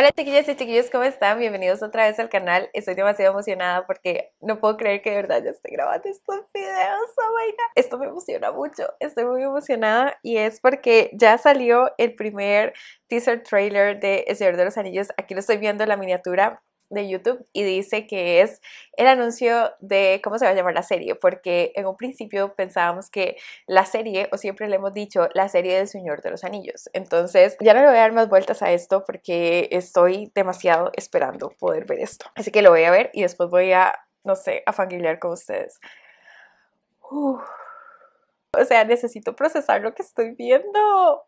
Hola chiquillas y chiquillos, ¿cómo están? Bienvenidos otra vez al canal. Estoy demasiado emocionada porque no puedo creer que de verdad ya esté grabando estos videos. Oh my Esto me emociona mucho. Estoy muy emocionada y es porque ya salió el primer teaser trailer de El Señor de los Anillos. Aquí lo estoy viendo en la miniatura de YouTube y dice que es el anuncio de cómo se va a llamar la serie, porque en un principio pensábamos que la serie, o siempre le hemos dicho, la serie del Señor de los Anillos. Entonces, ya no le voy a dar más vueltas a esto porque estoy demasiado esperando poder ver esto. Así que lo voy a ver y después voy a, no sé, a familiar con ustedes. O sea, necesito procesar lo que estoy viendo.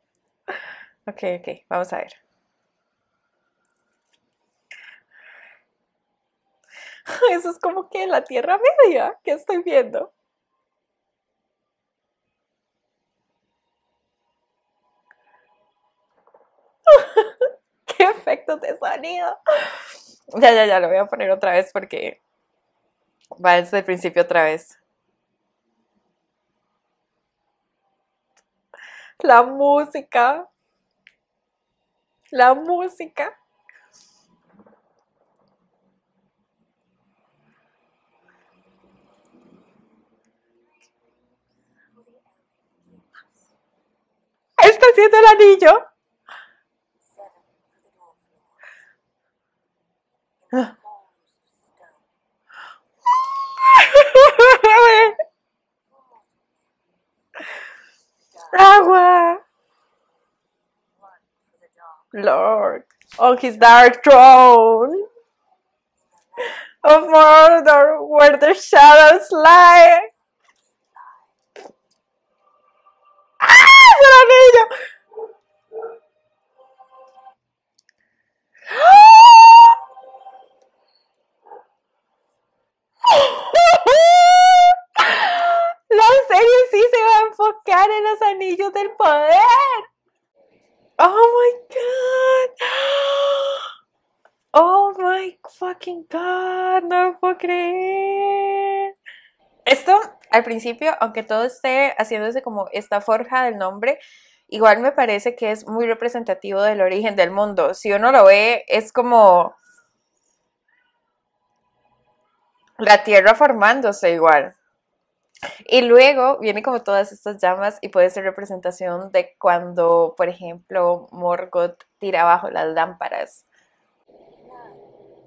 Ok, ok, vamos a ver. Eso es como que la Tierra Media que estoy viendo. ¡Qué efectos de sonido! Ya, ya, ya, lo voy a poner otra vez porque va desde el principio otra vez. La música. La música. haciendo el anillo. Agua. Lord, on his dark throne of Mordor, where the shadows lie. ¡Ah! el anillo! La serie sí se va a enfocar en los anillos del poder. Oh my god. Oh my fucking god. No lo puedo creer. Esto al principio, aunque todo esté haciéndose como esta forja del nombre, igual me parece que es muy representativo del origen del mundo. Si uno lo ve, es como la Tierra formándose igual. Y luego viene como todas estas llamas y puede ser representación de cuando, por ejemplo, Morgoth tira abajo las lámparas.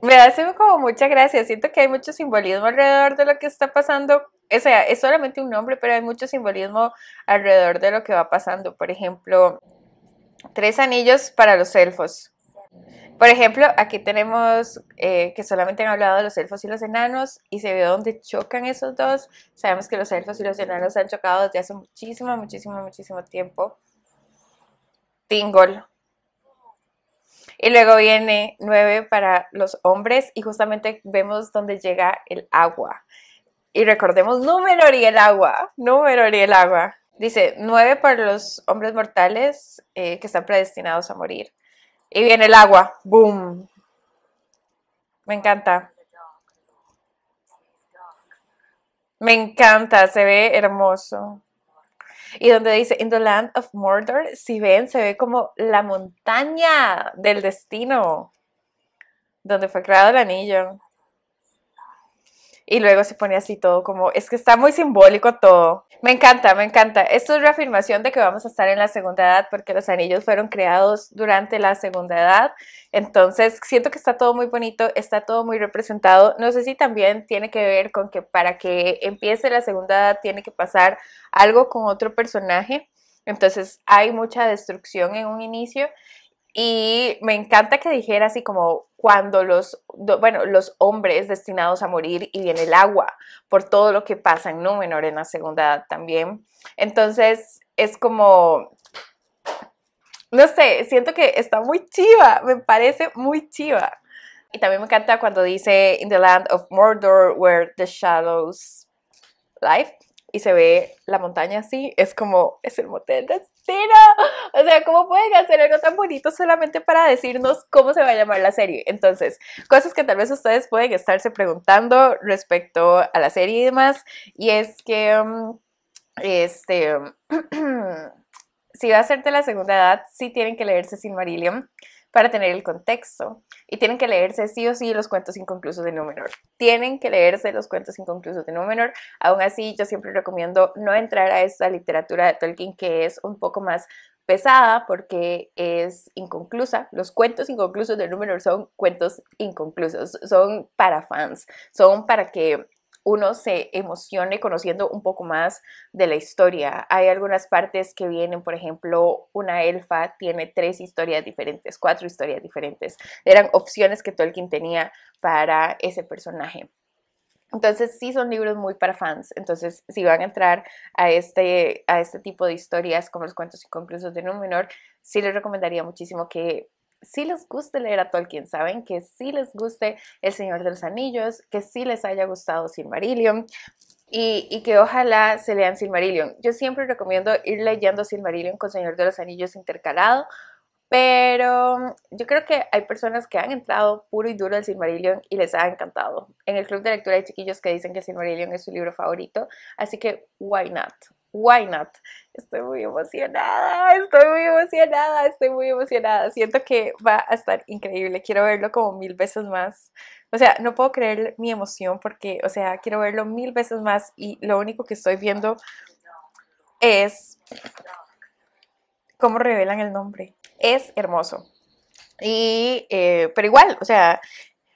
Me hace como mucha gracia, siento que hay mucho simbolismo alrededor de lo que está pasando. O sea, es solamente un nombre, pero hay mucho simbolismo alrededor de lo que va pasando. Por ejemplo, tres anillos para los elfos. Por ejemplo, aquí tenemos eh, que solamente han hablado de los elfos y los enanos y se ve dónde chocan esos dos. Sabemos que los elfos y los enanos han chocado desde hace muchísimo, muchísimo, muchísimo tiempo. Tingle. Y luego viene nueve para los hombres y justamente vemos dónde llega el agua. Y recordemos número y el agua. número y el agua. Dice nueve para los hombres mortales eh, que están predestinados a morir. Y viene el agua. ¡Boom! Me encanta. Me encanta, se ve hermoso. Y donde dice In the Land of Mordor, si ven, se ve como la montaña del destino, donde fue creado el anillo y luego se pone así todo como, es que está muy simbólico todo. Me encanta, me encanta. Esto es reafirmación de que vamos a estar en la segunda edad porque los anillos fueron creados durante la segunda edad. Entonces, siento que está todo muy bonito, está todo muy representado. No sé si también tiene que ver con que para que empiece la segunda edad tiene que pasar algo con otro personaje. Entonces, hay mucha destrucción en un inicio. Y me encanta que dijera así como cuando los, bueno, los hombres destinados a morir y viene el agua, por todo lo que pasa en Númenor en la segunda edad también. Entonces es como, no sé, siento que está muy chiva, me parece muy chiva. Y también me encanta cuando dice In the land of Mordor where the shadows live y se ve la montaña así, es como, es el motel de o sea, ¿cómo pueden hacer algo tan bonito solamente para decirnos cómo se va a llamar la serie? Entonces, cosas que tal vez ustedes pueden estarse preguntando respecto a la serie y demás, y es que, mm, este, si va a ser de la segunda edad, sí tienen que leerse sin Silmarillion para tener el contexto. Y tienen que leerse sí o sí los cuentos inconclusos de Númenor. Tienen que leerse los cuentos inconclusos de Númenor. Aún así, yo siempre recomiendo no entrar a esta literatura de Tolkien que es un poco más pesada porque es inconclusa. Los cuentos inconclusos de Númenor son cuentos inconclusos, son para fans, son para que uno se emocione conociendo un poco más de la historia. Hay algunas partes que vienen, por ejemplo, una elfa tiene tres historias diferentes, cuatro historias diferentes. Eran opciones que Tolkien tenía para ese personaje. Entonces sí son libros muy para fans. Entonces si van a entrar a este, a este tipo de historias como los cuentos inconclusos de Númenor, sí les recomendaría muchísimo que si les guste leer a Tolkien, saben que si les guste El Señor de los Anillos, que si les haya gustado Silmarillion. Y, y, que ojalá se lean Silmarillion. Yo siempre recomiendo ir leyendo Silmarillion con Señor de los Anillos intercalado, pero mm, yo creo que hay personas que han entrado puro y duro al Silmarillion y les ha encantado. En el club de lectura hay chiquillos que dicen que Silmarillion es su libro favorito, así que why not? Why Not. Estoy muy emocionada, estoy muy emocionada, estoy muy emocionada. Siento que va a estar increíble. Quiero verlo como mil veces más. O sea, no puedo creer mi emoción porque, o sea, quiero verlo mil veces más y lo único que estoy viendo es cómo revelan el nombre. Es hermoso. Eh, pero igual, o sea,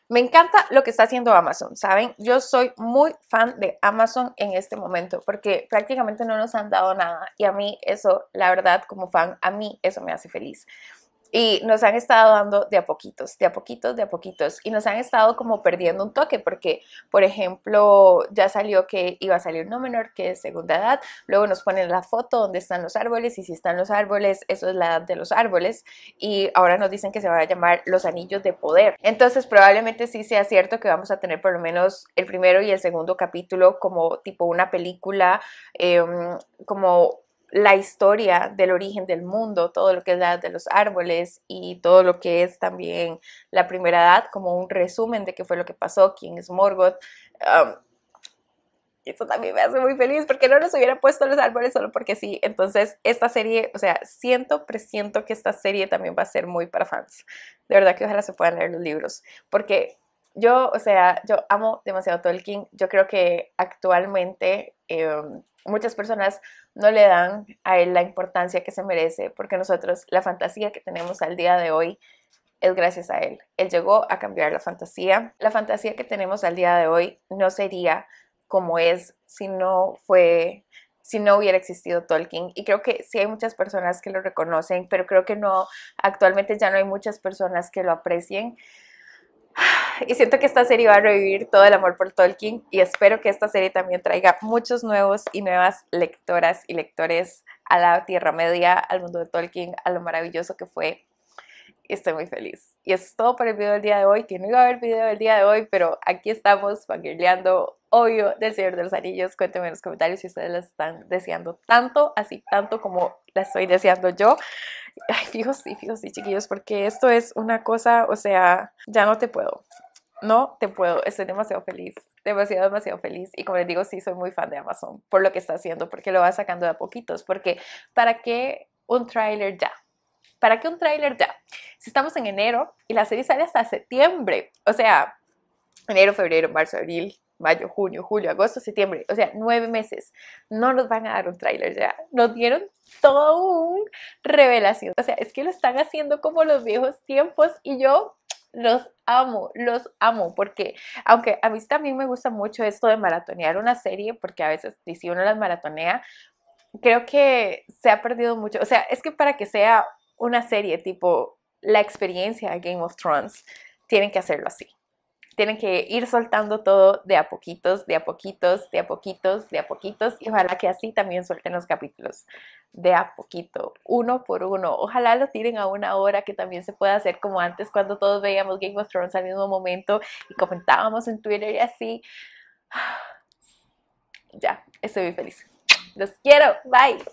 me encanta lo que está haciendo Amazon, ¿saben? Yo soy muy fan de Amazon en este momento porque prácticamente no nos han dado nada y a mí eso, la verdad, como fan, a mí eso me hace feliz. Y nos han estado dando de a poquitos, de a poquitos, de a poquitos. Y nos han estado como perdiendo un toque porque, por ejemplo, ya salió que iba a salir no menor que es segunda edad. Luego nos ponen la foto donde están los árboles y si están los árboles, eso es la edad de los árboles. Y ahora nos dicen que se van a llamar los anillos de poder. Entonces probablemente sí sea cierto que vamos a tener por lo menos el primero y el segundo capítulo como tipo una película, em, como la historia del origen del mundo, todo lo que es la edad de los árboles y todo lo que es también la primera edad, como un resumen de qué fue lo que pasó, quién es Morgoth. eso también me hace muy feliz porque no nos hubiera puesto los árboles solo porque sí. Entonces, esta serie, o sea, siento, presiento que esta serie también va a ser muy para fans. De verdad que ojalá se puedan leer los libros porque yo, o sea, yo amo demasiado Tolkien. Yo creo que actualmente em, muchas personas no le dan a él la importancia que se merece, porque nosotros la fantasía que tenemos al día de hoy es gracias a él. Él llegó a cambiar la fantasía. La fantasía que tenemos al día de hoy no sería como es si no fue si no hubiera existido Tolkien. Y creo que sí hay muchas personas que lo reconocen, pero creo que no, actualmente ya no hay muchas personas que lo aprecien y siento que esta serie va a revivir todo el amor por Tolkien y espero que esta serie también traiga muchos nuevos y nuevas lectoras y lectores a la Tierra Media, al mundo de Tolkien, a lo maravilloso que fue. Estoy muy feliz. Y eso es todo por el video del día de hoy, que no iba a haber video del día de hoy, pero aquí estamos fangirleando, obvio, del Señor de los Anillos. Cuéntenme en los comentarios si ustedes la están deseando tanto, así tanto como la estoy deseando yo. Ay, fijos y fijos y chiquillos, porque esto es una cosa, o sea, ya no te puedo no te puedo, estoy demasiado feliz, demasiado, demasiado feliz. Y como les digo, sí, soy muy fan de Amazon por lo que está haciendo, porque lo va sacando de a poquitos, porque ¿para qué un tráiler ya? ¿Para qué un tráiler ya? Si estamos en enero y la serie sale hasta septiembre, o sea, enero, febrero, marzo, abril, mayo, junio, julio, agosto, septiembre, o sea, nueve meses, no nos van a dar un tráiler ya, nos dieron todo una revelación, o sea, es que lo están haciendo como los viejos tiempos y yo los amo, los amo, porque aunque a mí también me gusta mucho esto de maratonear una serie, porque a veces si uno las maratonea, creo que se ha perdido mucho. O sea, es que para que sea una serie tipo la experiencia de Game of Thrones, tienen que hacerlo así tienen que ir soltando todo de a poquitos, de a poquitos, de a poquitos, de a poquitos, y ojalá que así también suelten los capítulos de a poquito, uno por uno. Ojalá lo tiren a una hora que también se pueda hacer como antes cuando todos veíamos Game of Thrones al mismo momento y comentábamos en Twitter y así. Ya, estoy muy feliz. Los quiero, bye.